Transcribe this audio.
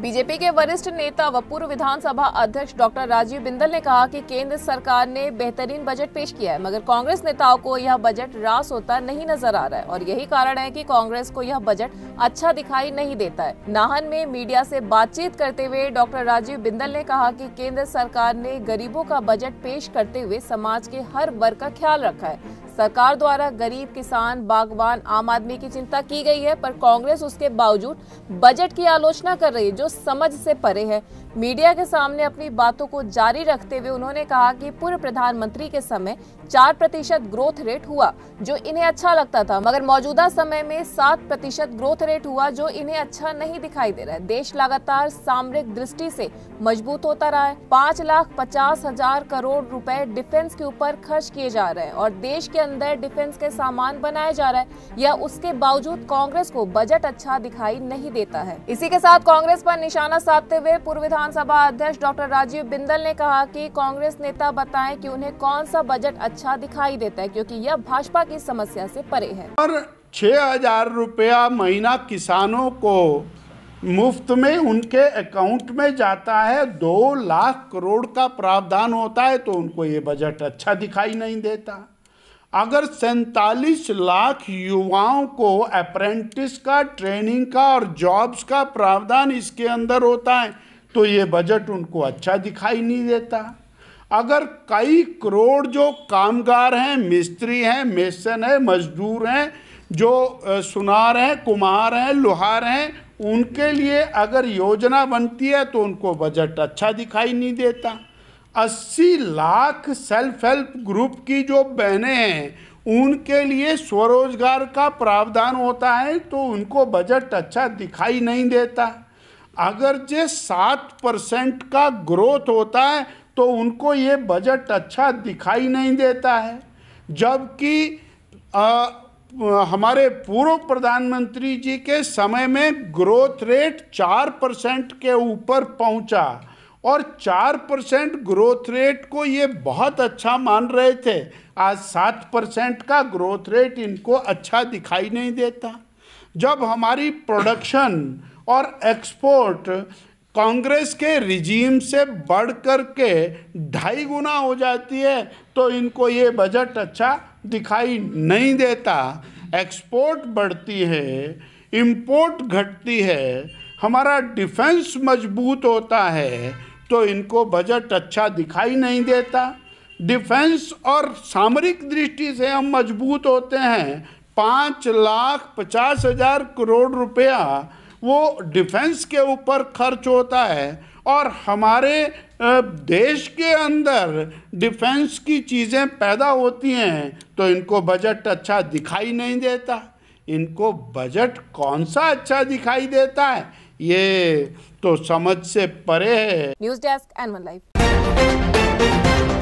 BJP के वरिष्ठ नेता व पूर्व विधानसभा अध्यक्ष डॉक्टर राजीव बिंदल ने कहा कि केंद्र सरकार ने बेहतरीन बजट पेश किया है मगर कांग्रेस नेताओं को यह बजट रास होता नहीं नजर आ रहा है और यही कारण है कि कांग्रेस को यह बजट अच्छा दिखाई नहीं देता है नाहन में मीडिया से बातचीत करते हुए डॉक्टर राजीव बिंदल ने कहा की केंद्र सरकार ने गरीबों का बजट पेश करते हुए समाज के हर वर्ग का ख्याल रखा है सरकार द्वारा गरीब किसान बागवान आम आदमी की चिंता की गई है पर कांग्रेस उसके बावजूद बजट की आलोचना कर रही है जो समझ से परे है मीडिया के सामने अपनी बातों को जारी रखते हुए उन्होंने कहा कि पूर्व प्रधानमंत्री के समय चार प्रतिशत ग्रोथ रेट हुआ जो इन्हें अच्छा लगता था मगर मौजूदा समय में सात प्रतिशत ग्रोथ रेट हुआ जो इन्हें अच्छा नहीं दिखाई दे रहा है देश लगातार सामरिक दृष्टि से मजबूत होता रहा है पाँच लाख पचास हजार करोड़ रुपए डिफेंस के ऊपर खर्च किए जा रहे हैं और देश के अंदर डिफेंस के सामान बनाया जा रहा है या उसके बावजूद कांग्रेस को बजट अच्छा दिखाई नहीं देता है इसी के साथ कांग्रेस पर निशाना साधते हुए पूर्व विधानसभा अध्यक्ष डॉक्टर राजीव बिंदल ने कहा कि कांग्रेस नेता बताएं कि उन्हें कौन सा बजट अच्छा दिखाई देता है क्योंकि यह भाजपा की समस्या से परे है और छह हजार रुपया महीना किसानों को मुफ्त में उनके अकाउंट में जाता है दो लाख करोड़ का प्रावधान होता है तो उनको ये बजट अच्छा दिखाई नहीं देता अगर सैतालीस लाख युवाओं को अप्रेंटिस का ट्रेनिंग का और जॉब्स का प्रावधान इसके अंदर होता है तो ये बजट उनको अच्छा दिखाई नहीं देता अगर कई करोड़ जो कामगार हैं मिस्त्री हैं मेसन हैं मजदूर हैं जो सुनार हैं कुम्हार हैं लोहार हैं उनके लिए अगर योजना बनती है तो उनको बजट अच्छा दिखाई नहीं देता 80 लाख सेल्फ हेल्प ग्रुप की जो बहनें हैं उनके लिए स्वरोजगार का प्रावधान होता है तो उनको बजट अच्छा दिखाई नहीं देता अगर जे सात परसेंट का ग्रोथ होता है तो उनको ये बजट अच्छा दिखाई नहीं देता है जबकि हमारे पूर्व प्रधानमंत्री जी के समय में ग्रोथ रेट चार परसेंट के ऊपर पहुंचा और चार परसेंट ग्रोथ रेट को ये बहुत अच्छा मान रहे थे आज सात परसेंट का ग्रोथ रेट इनको अच्छा दिखाई नहीं देता जब हमारी प्रोडक्शन और एक्सपोर्ट कांग्रेस के रिजीम से बढ़ कर के ढाई गुना हो जाती है तो इनको ये बजट अच्छा दिखाई नहीं देता एक्सपोर्ट बढ़ती है इम्पोर्ट घटती है हमारा डिफेंस मजबूत होता है तो इनको बजट अच्छा दिखाई नहीं देता डिफेंस और सामरिक दृष्टि से हम मजबूत होते हैं पाँच लाख पचास हज़ार करोड़ रुपया वो डिफेंस के ऊपर खर्च होता है और हमारे देश के अंदर डिफेंस की चीज़ें पैदा होती हैं तो इनको बजट अच्छा दिखाई नहीं देता इनको बजट कौन सा अच्छा दिखाई देता है ये तो समझ से परे है न्यूज डेस्क एनवन लाइफ